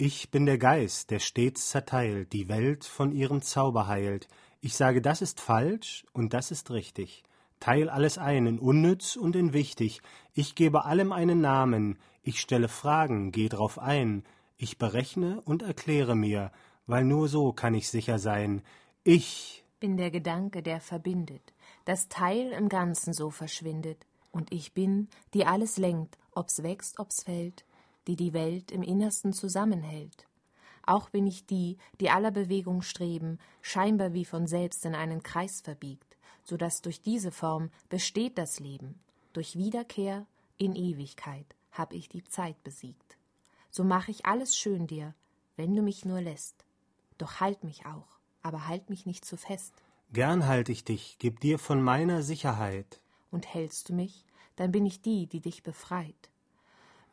Ich bin der Geist, der stets zerteilt, die Welt von ihrem Zauber heilt. Ich sage, das ist falsch und das ist richtig. Teil alles ein in unnütz und in wichtig. Ich gebe allem einen Namen. Ich stelle Fragen, geh drauf ein. Ich berechne und erkläre mir, weil nur so kann ich sicher sein. Ich bin der Gedanke, der verbindet, das Teil im Ganzen so verschwindet. Und ich bin, die alles lenkt, ob's wächst, ob's fällt die die Welt im Innersten zusammenhält. Auch bin ich die, die aller Bewegung streben, scheinbar wie von selbst in einen Kreis verbiegt, so dass durch diese Form besteht das Leben. Durch Wiederkehr in Ewigkeit hab ich die Zeit besiegt. So mache ich alles schön dir, wenn du mich nur lässt. Doch halt mich auch, aber halt mich nicht zu fest. Gern halt ich dich, gib dir von meiner Sicherheit. Und hältst du mich, dann bin ich die, die dich befreit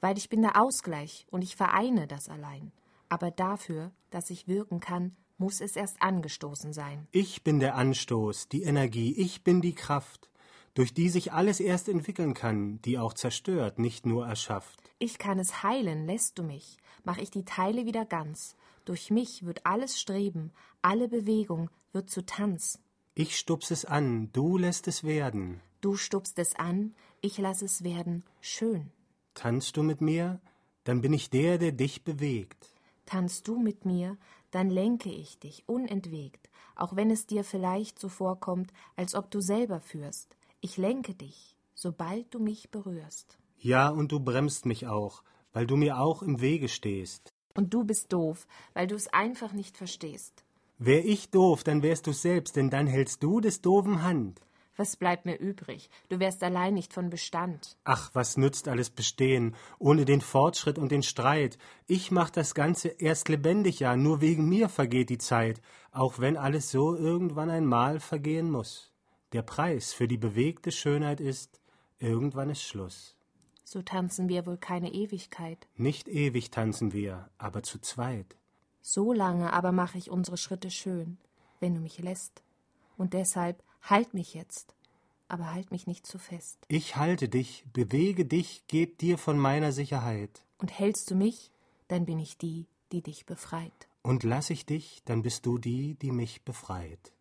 weil ich bin der Ausgleich und ich vereine das allein. Aber dafür, dass ich wirken kann, muss es erst angestoßen sein. Ich bin der Anstoß, die Energie, ich bin die Kraft, durch die sich alles erst entwickeln kann, die auch zerstört, nicht nur erschafft. Ich kann es heilen, lässt du mich, mach ich die Teile wieder ganz. Durch mich wird alles Streben, alle Bewegung wird zu Tanz. Ich stups es an, du lässt es werden. Du stupst es an, ich lass es werden, schön. Tanzst du mit mir, dann bin ich der, der dich bewegt. Tanzst du mit mir, dann lenke ich dich unentwegt, auch wenn es dir vielleicht so vorkommt, als ob du selber führst. Ich lenke dich, sobald du mich berührst. Ja, und du bremst mich auch, weil du mir auch im Wege stehst. Und du bist doof, weil du es einfach nicht verstehst. Wär ich doof, dann wärst du selbst, denn dann hältst du des doofen Hand. Was bleibt mir übrig? Du wärst allein nicht von Bestand. Ach, was nützt alles Bestehen, ohne den Fortschritt und den Streit? Ich mach das Ganze erst lebendig, ja, nur wegen mir vergeht die Zeit, auch wenn alles so irgendwann einmal vergehen muss. Der Preis für die bewegte Schönheit ist, irgendwann ist Schluss. So tanzen wir wohl keine Ewigkeit. Nicht ewig tanzen wir, aber zu zweit. So lange aber mache ich unsere Schritte schön, wenn du mich lässt. Und deshalb Halt mich jetzt, aber halt mich nicht zu fest. Ich halte dich, bewege dich, geb dir von meiner Sicherheit. Und hältst du mich, dann bin ich die, die dich befreit. Und lass ich dich, dann bist du die, die mich befreit.